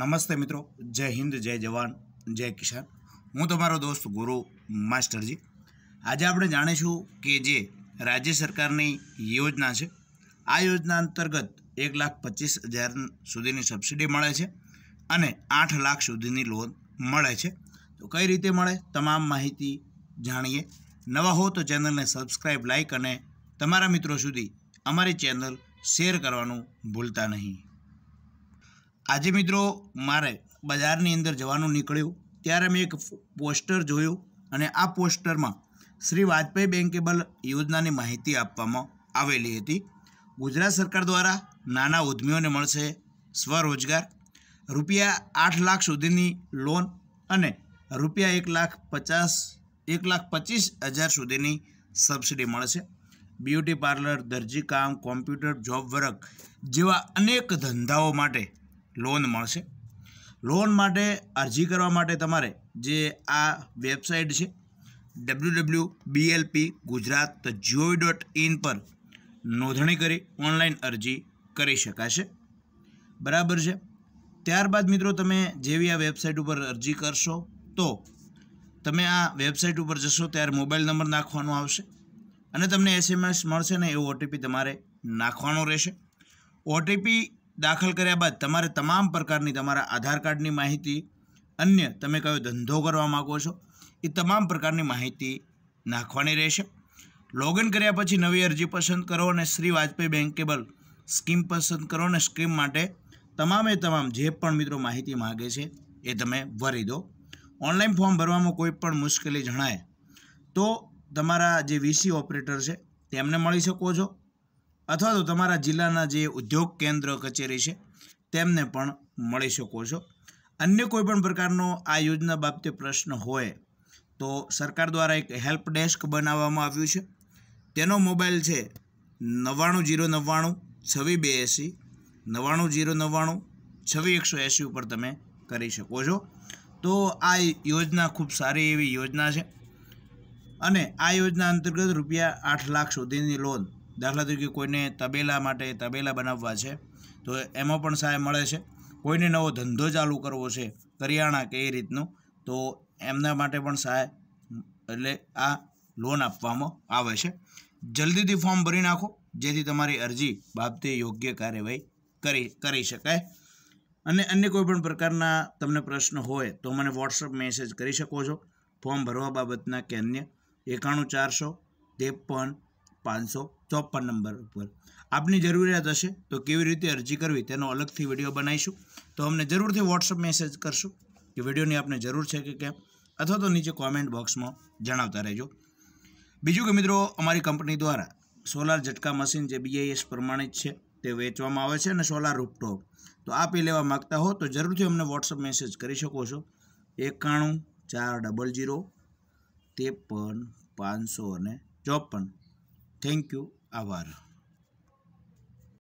નમસ્તે મિત્રો જય હિન્દ જય જવાન જય કિસાન હું તમારો દોસ્ત ગુરુ માસ્ટરજી આજે આપણે જાણીશું કે જે રાજ્ય સરકારની યોજના છે આ યોજના અંતર્ગત એક લાખ પચીસ હજાર સુધીની સબસિડી મળે છે અને આઠ લાખ સુધીની લોન મળે છે તો કઈ રીતે મળે તમામ માહિતી જાણીએ નવા હો તો ચેનલને સબસ્ક્રાઈબ લાઇક અને તમારા મિત્રો સુધી અમારી ચેનલ શેર કરવાનું ભૂલતા નહીં આજે મિત્રો મારે બજારની અંદર જવાનું નીકળ્યું ત્યારે મેં એક પોસ્ટર જોયું અને આ પોસ્ટરમાં શ્રી વાજપેયી બેન્કેબલ યોજનાની માહિતી આપવામાં આવેલી હતી ગુજરાત સરકાર દ્વારા નાના ઉદ્યમીઓને મળશે સ્વરોજગાર રૂપિયા આઠ લાખ સુધીની લોન અને રૂપિયા એક લાખ પચાસ એક લાખ પચીસ હજાર સુધીની સબસિડી મળશે બ્યુટી પાર્લર દરજી કામ કોમ્પ્યુટર જોબ વર્ક જેવા અનેક ધંધાઓ માટે લોન મળશે લોન માટે અરજી કરવા માટે તમારે જે આ વેબસાઇટ છે W W BLP Gujarat GOV dot in પર નોંધણી કરી ઓનલાઈન અરજી કરી શકાશે બરાબર છે ત્યારબાદ મિત્રો તમે જેવી આ વેબસાઇટ ઉપર અરજી કરશો તો તમે આ વેબસાઇટ ઉપર જશો ત્યારે મોબાઈલ નંબર નાખવાનો આવશે અને તમને એસએમએસ મળશે ને એવો ઓટીપી તમારે નાખવાનો રહેશે ઓટીપી દાખલ કર્યા બાદ તમારે તમામ પ્રકારની તમારા આધાર કાર્ડની માહિતી અન્ય તમે કયો ધંધો કરવા માગો છો એ તમામ પ્રકારની માહિતી નાખવાની રહેશે લોગિન કર્યા પછી નવી અરજી પસંદ કરો અને શ્રી વાજપેયી બેન્કેબલ સ્કીમ પસંદ કરો અને સ્કીમ માટે તમામે તમામ જે પણ મિત્રો માહિતી માગે છે એ તમે ભરી દો ઓનલાઈન ફોર્મ ભરવામાં કોઈ પણ મુશ્કેલી જણાય તો તમારા જે વીસી ઓપરેટર છે તેમને મળી શકો છો અથવા તો તમારા જિલ્લાના જે ઉદ્યોગ કેન્દ્ર કચેરી છે તેમને પણ મળી શકો છો અન્ય કોઈપણ પ્રકારનો આ યોજના બાબતે પ્રશ્ન હોય તો સરકાર દ્વારા એક હેલ્પ ડેસ્ક બનાવવામાં આવ્યું છે તેનો મોબાઈલ છે નવ્વાણું જીરો નવ્વાણું છવ્વી બે એંસી નવ્વાણું જીરો નવ્વાણું છવ્વી એકસો એંસી ઉપર તમે કરી શકો છો તો આ યોજના ખૂબ સારી એવી યોજના છે અને આ યોજના અંતર્ગત રૂપિયા આઠ લાખ સુધીની લોન દાખલા તરીકે કોઈને તબેલા માટે તબેલા બનાવવા છે તો એમાં પણ સહાય મળે છે કોઈને નવો ધંધો ચાલુ કરવો છે કરિયાણા કે એ રીતનું તો એમના માટે પણ સહાય એટલે આ લોન આપવામાં આવે છે જલ્દીથી ફોર્મ ભરી નાખો જેથી તમારી અરજી બાબતે યોગ્ય કાર્યવાહી કરી કરી શકાય અને અન્ય કોઈપણ પ્રકારના તમને પ્રશ્ન હોય તો મને વોટ્સઅપ મેસેજ કરી શકો છો ફોર્મ ભરવા બાબતના કે અન્ય એકાણું ચારસો ત્રેપન પાંચસો ચોપન નંબર ઉપર આપની જરૂરિયાત હશે તો કેવી રીતે અરજી કરવી તેનો અલગથી વિડીયો બનાવીશું તો અમને જરૂરથી વોટ્સઅપ મેસેજ કરશું કે વિડીયોની આપને જરૂર છે કે કેમ અથવા તો નીચે કોમેન્ટ બોક્સમાં જણાવતા રહેજો બીજું કે મિત્રો અમારી કંપની દ્વારા સોલાર ઝટકા મશીન જે બીઆઈએસ પ્રમાણિત છે તે વેચવામાં આવે છે અને સોલાર રૂપટોપ તો આપી લેવા માગતા હો તો જરૂરથી અમને વોટ્સઅપ મેસેજ કરી શકો છો એકાણું ચાર ડબલ જીરો ત્રેપન પાંચસો અને ચોપન Thank you, Avar.